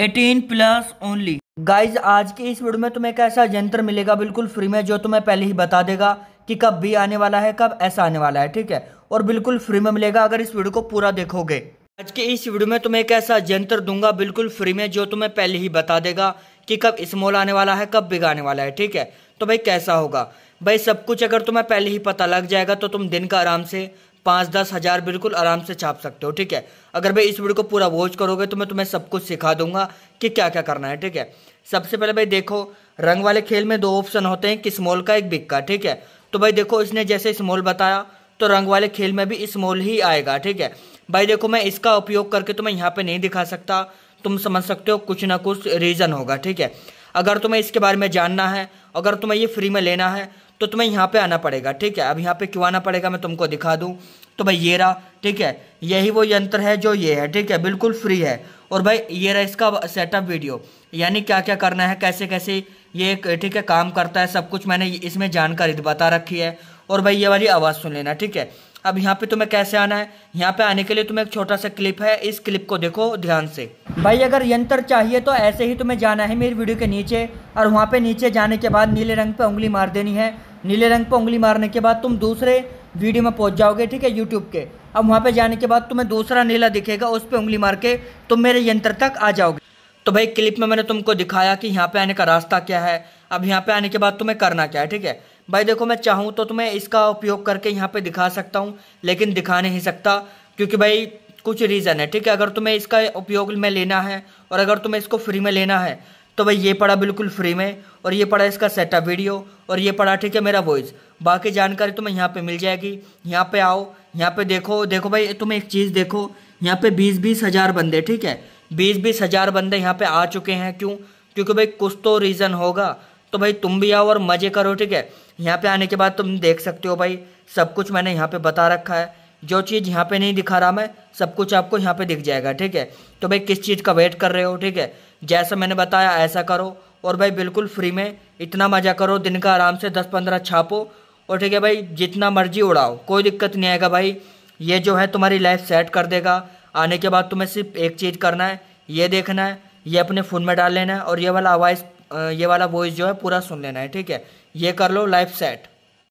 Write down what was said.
eighteen plus only guys आज के इस वीडियो में तुम्हें एक ऐसा यंत्र मिलेगा बिल्कुल फ्री में जो तुम्हें पहले ही बता देगा कि कब बी आने वाला है कब ऐसा आने वाला है ठीक है और बिल्कुल फ्री में मिलेगा अगर इस वीडियो को पूरा देखोगे आज के इस वीडियो में तुम्हें एक ऐसा यंत्र दूंगा बिल्कुल फ्री में जो तुम्हें पहले ही बता देगा कि कब स्मॉल आने वाला है कब बिग आने वाला है ठीक है तो भाई कैसा होगा भाई सब कुछ अगर तुम्हें पहले ही पता लग जाएगा तो तुम दिन का आराम से पाँच दस हज़ार बिल्कुल आराम से छाप सकते हो ठीक है अगर भाई इस वीडियो को पूरा वॉच करोगे तो मैं तुम्हें सब कुछ सिखा दूंगा कि क्या क्या करना है ठीक है सबसे पहले भाई देखो रंग वाले खेल में दो ऑप्शन होते हैं कि स्मॉल का एक बिग का ठीक है तो भाई देखो इसने जैसे स्मॉल बताया तो रंग वाले खेल में भी स्मॉल ही आएगा ठीक है भाई देखो मैं इसका उपयोग करके तुम्हें यहाँ पर नहीं दिखा सकता तुम समझ सकते हो कुछ ना कुछ रीज़न होगा ठीक है अगर तुम्हें इसके बारे में जानना है अगर तुम्हें ये फ्री में लेना है तो तुम्हें यहाँ पे आना पड़ेगा ठीक है अब यहाँ पे क्यों आना पड़ेगा मैं तुमको दिखा दूँ तो भाई ये रहा ठीक है यही वो यंत्र है जो ये है ठीक है बिल्कुल फ्री है और भाई ये रहा इसका सेटअप वीडियो यानी क्या क्या करना है कैसे कैसे ये ठीक है काम करता है सब कुछ मैंने इसमें जानकारी बता रखी है और भाई ये वाली आवाज़ सुन लेना ठीक है अब यहाँ पे तुम्हें कैसे आना है यहाँ पे आने के लिए तुम्हें एक छोटा सा क्लिप है इस क्लिप को देखो ध्यान से भाई अगर यंत्र चाहिए तो ऐसे ही तुम्हें जाना है मेरी वीडियो के नीचे और वहाँ पे नीचे जाने के बाद नीले रंग पे उंगली मार देनी है नीले रंग पे उंगली मारने के बाद तुम दूसरे वीडियो में पहुँच जाओगे ठीक है यूट्यूब के अब वहाँ पर जाने के बाद तुम्हें दूसरा नीला दिखेगा उस पर उंगली मार के तुम मेरे यंत्र तक आ जाओगे तो भाई क्लिप में मैंने तुमको दिखाया कि यहाँ पे आने का रास्ता क्या है अब यहाँ पे आने के बाद तुम्हें करना क्या है ठीक है भाई देखो मैं चाहूँ तो तुम्हें इसका उपयोग करके यहाँ पे दिखा सकता हूँ लेकिन दिखा नहीं सकता क्योंकि भाई कुछ रीज़न है ठीक है अगर तुम्हें इसका उपयोग में लेना है और अगर तुम्हें इसको फ्री में लेना है तो भाई ये पड़ा बिल्कुल फ्री में और ये पड़ा इसका सेटअप वीडियो और ये पड़ा ठीक है मेरा वॉइस बाकी जानकारी तुम्हें यहाँ पे मिल जाएगी यहाँ पे आओ यहाँ पे देखो देखो भाई तुम्हें एक चीज़ देखो यहाँ पे बीस बीस हज़ार बंदे ठीक है बीस बीस हज़ार बंदे यहाँ पे आ चुके हैं क्यों क्योंकि भाई कुछ तो रीज़न होगा तो भाई तुम भी आओ और मज़े करो ठीक है यहाँ पे आने के बाद तुम देख सकते हो भाई सब कुछ मैंने यहाँ पे बता रखा है जो चीज़ यहाँ पे नहीं दिखा रहा मैं सब कुछ आपको यहाँ पे दिख जाएगा ठीक है तो भाई किस चीज़ का वेट कर रहे हो ठीक है जैसा मैंने बताया ऐसा करो और भाई बिल्कुल फ्री में इतना मज़ा करो दिन का आराम से दस पंद्रह छापो और ठीक है भाई जितना मर्जी उड़ाओ कोई दिक्कत नहीं आएगा भाई ये जो है तुम्हारी लाइफ सेट कर देगा आने के बाद तुम्हें सिर्फ एक चीज़ करना है ये देखना है ये अपने फ़ोन में डाल लेना है और ये वाला आवाज़ ये वाला वॉइस जो है पूरा सुन लेना है ठीक है ये कर लो लाइफ सेट